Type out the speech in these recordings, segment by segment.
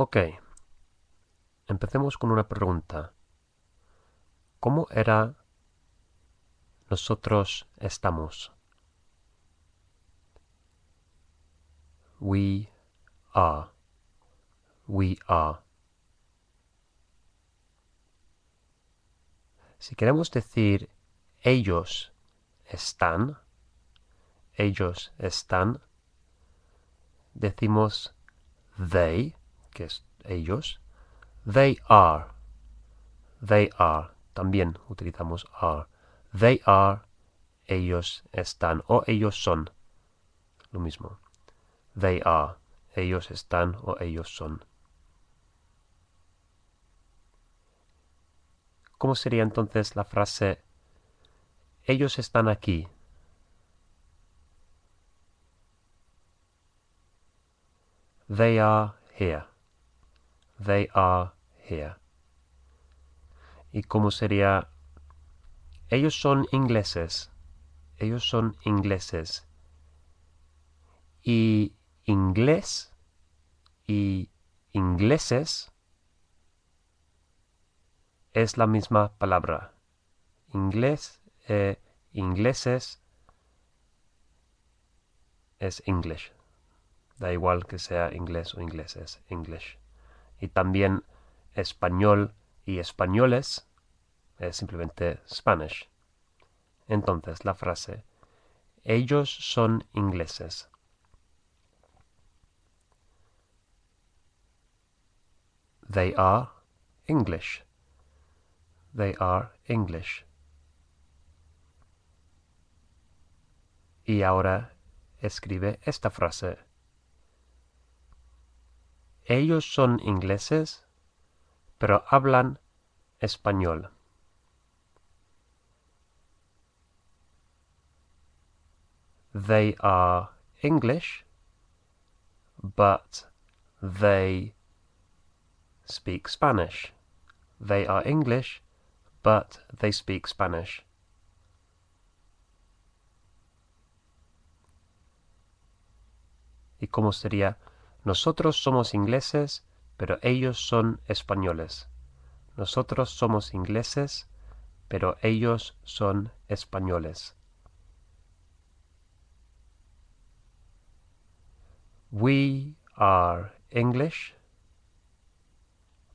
Ok. Empecemos con una pregunta. ¿Cómo era nosotros estamos? We are. We are. Si queremos decir ellos están, ellos están, decimos they ellos. They are. They are. También utilizamos are. They are. Ellos están. O ellos son. Lo mismo. They are. Ellos están o ellos son. ¿Cómo sería entonces la frase ellos están aquí? They are here. They are here. ¿Y cómo sería? Ellos son ingleses. Ellos son ingleses. Y inglés y ingleses es la misma palabra. Inglés e ingleses es English. Da igual que sea inglés o ingleses. English y también español y españoles es simplemente Spanish. Entonces, la frase, ellos son ingleses. They are English. They are English. Y ahora escribe esta frase Ellos son ingleses, pero hablan español. They are English, but they speak Spanish. They are English, but they speak Spanish. ¿Y cómo sería Nosotros somos ingleses, pero ellos son españoles. Nosotros somos ingleses, pero ellos son españoles. We are English,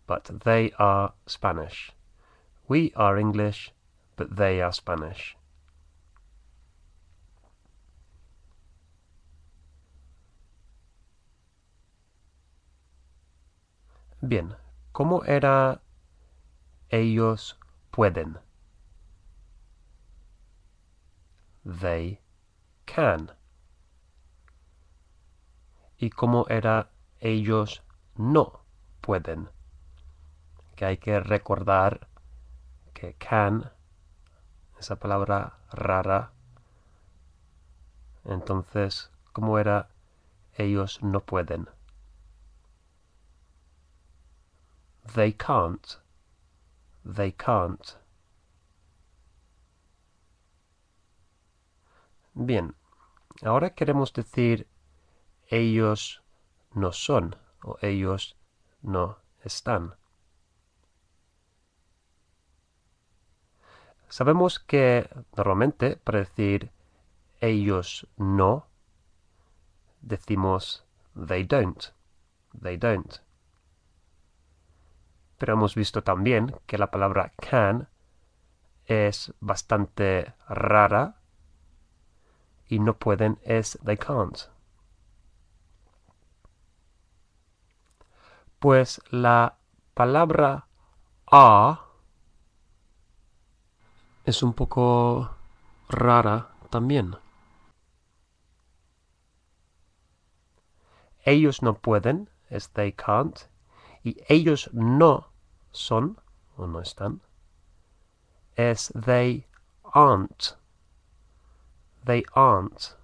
but they are Spanish. We are English, but they are Spanish. Bien, ¿cómo era ellos pueden? They can. ¿Y cómo era ellos no pueden? Que hay que recordar que can, esa palabra rara, entonces, ¿cómo era ellos no pueden? They can't. They can't. Bien, ahora queremos decir ellos no son o ellos no están. Sabemos que normalmente para decir ellos no, decimos they don't, they don't pero hemos visto también que la palabra can es bastante rara y no pueden es they can't. Pues la palabra a es un poco rara también. Ellos no pueden es they can't y ellos no son o no están es they aren't. They aren't.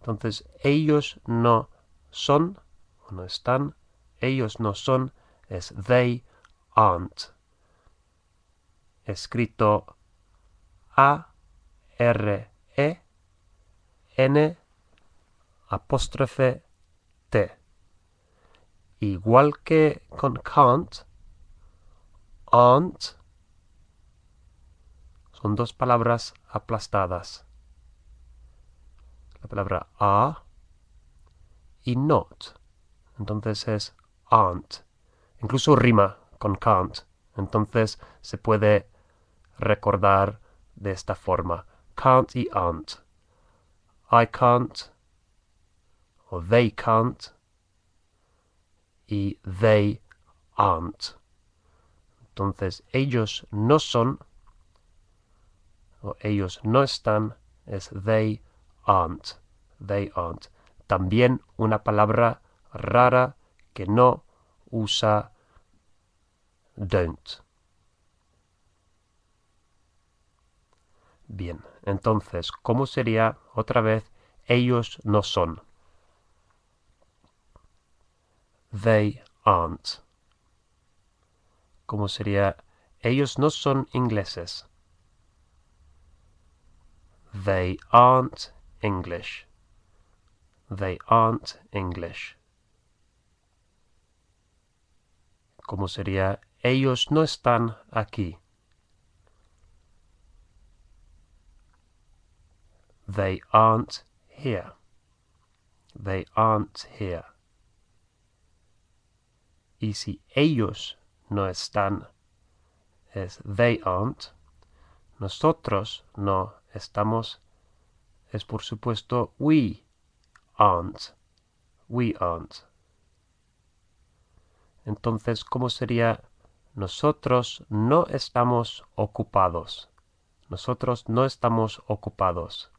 Entonces, ellos no son o no están. Ellos no son es they aren't. Escrito A R E N apóstrofe T. Igual que con can't, aunt son dos palabras aplastadas. La palabra a y not. Entonces es aunt. Incluso rima con can't. Entonces se puede recordar de esta forma. Can't y aunt. I can't. O they can't. Y they aren't. Entonces ellos no son, o ellos no están, es they aren't. They aren't. También una palabra rara que no usa don't. Bien, entonces, ¿cómo sería otra vez ellos no son? They aren't como sería ellos no son ingleses. They aren't English. They aren't English. Como sería ellos no están aquí. They aren't here. They aren't here. Y si ellos no están. Es they aren't. Nosotros no estamos. Es por supuesto we aren't. We aren't. Entonces, ¿cómo sería nosotros no estamos ocupados? Nosotros no estamos ocupados.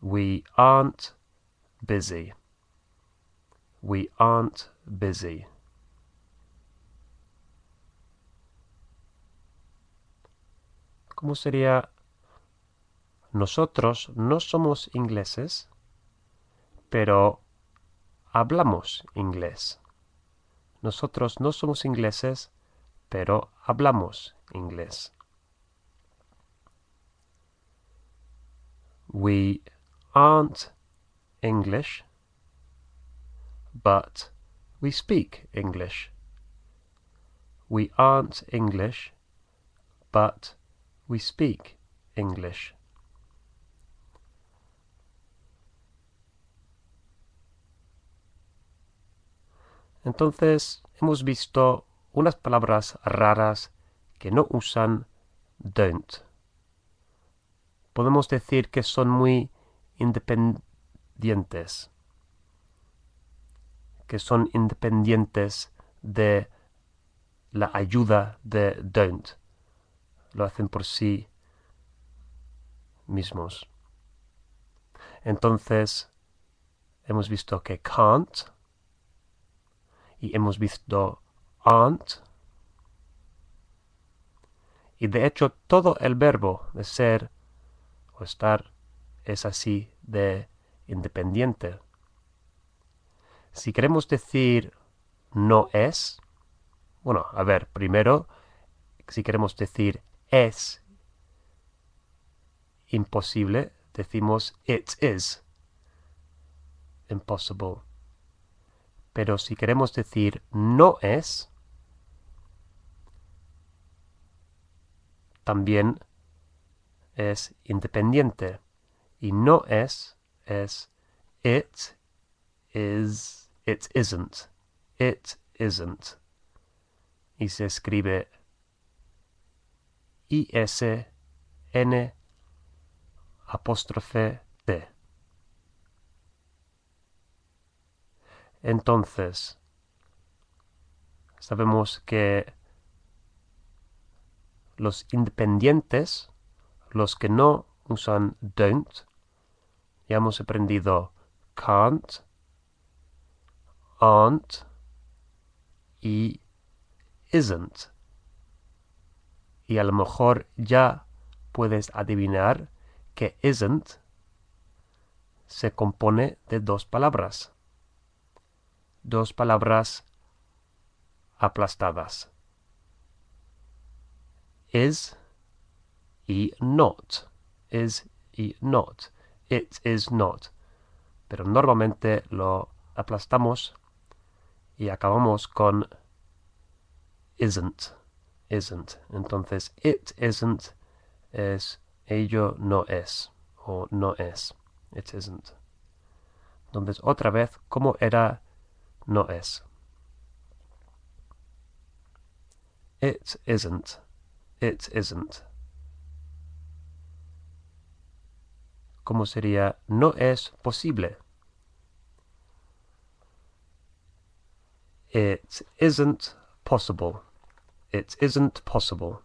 We aren't busy. We aren't busy. ¿Cómo sería? Nosotros no somos ingleses, pero hablamos inglés. Nosotros no somos ingleses, pero hablamos inglés. We aren't English, but we speak English. We aren't English, but we speak English. Entonces hemos visto unas palabras raras que no usan don't. Podemos decir que son muy independientes. que son independientes de la ayuda de Don't. Lo hacen por sí mismos. Entonces, hemos visto que can't y hemos visto aren't. Y de hecho, todo el verbo de ser o estar es así de independiente. Si queremos decir no es, bueno, a ver, primero, si queremos decir es imposible, decimos it is impossible. Pero si queremos decir no es, también es independiente. Y no es, es it is It isn't. It isn't. Y se escribe I-S-N apóstrofe T. Entonces, sabemos que los independientes, los que no usan don't, ya hemos aprendido can't, An't y isn't. Y a lo mejor ya puedes adivinar que isn't se compone de dos palabras. Dos palabras aplastadas. Is y not. Is y not. It is not. Pero normalmente lo aplastamos y acabamos con isn't, isn't. Entonces, it isn't es ello no es o no es. It isn't. Entonces, otra vez, ¿cómo era no es? It isn't. It isn't. ¿Cómo sería no es posible? It isn't possible. It isn't possible.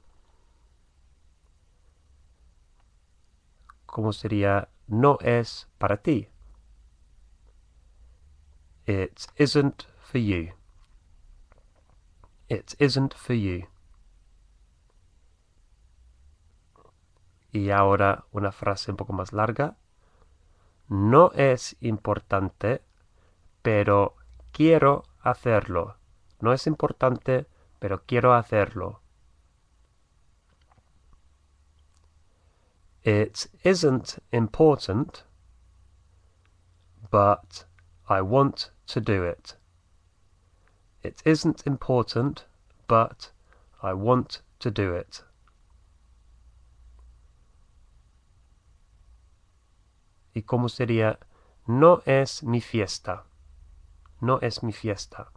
¿Cómo sería no es para ti? It isn't for you. It isn't for you. Y ahora una frase un poco más larga. No es importante, pero quiero hacerlo. No es importante, pero quiero hacerlo. It isn't important, but I want to do it. It isn't important, but I want to do it. ¿Y cómo sería? No es mi fiesta. No es mi fiesta.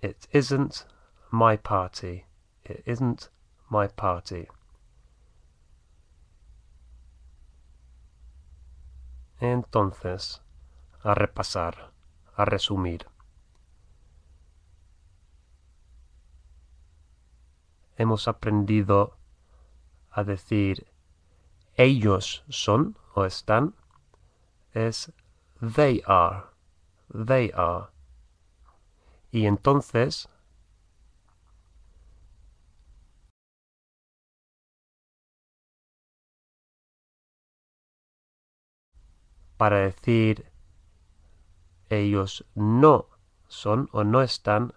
It isn't my party. It isn't my party. Entonces, a repasar, a resumir. Hemos aprendido a decir ellos son o están. Es they are they are. Y entonces... Para decir ellos no son o no están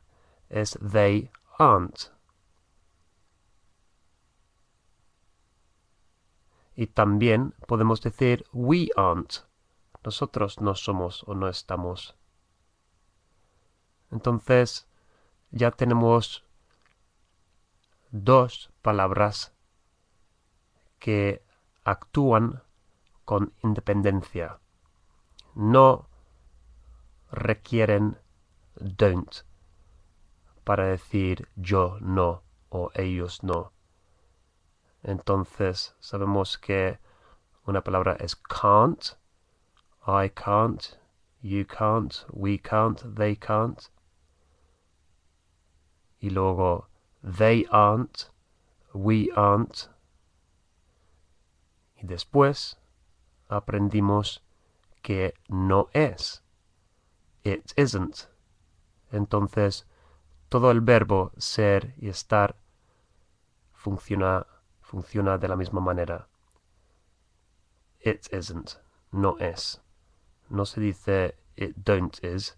es they aren't. Y también podemos decir we aren't. Nosotros no somos o no estamos. Entonces, ya tenemos dos palabras que actúan con independencia. No requieren don't para decir yo no o ellos no. Entonces sabemos que una palabra es can't I can't, you can't, we can't, they can't. Y luego, they aren't, we aren't. Y después aprendimos que no es. It isn't. Entonces, todo el verbo ser y estar funciona, funciona de la misma manera. It isn't. No es. No se dice it don't is.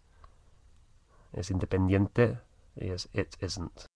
Es independiente y es it isn't.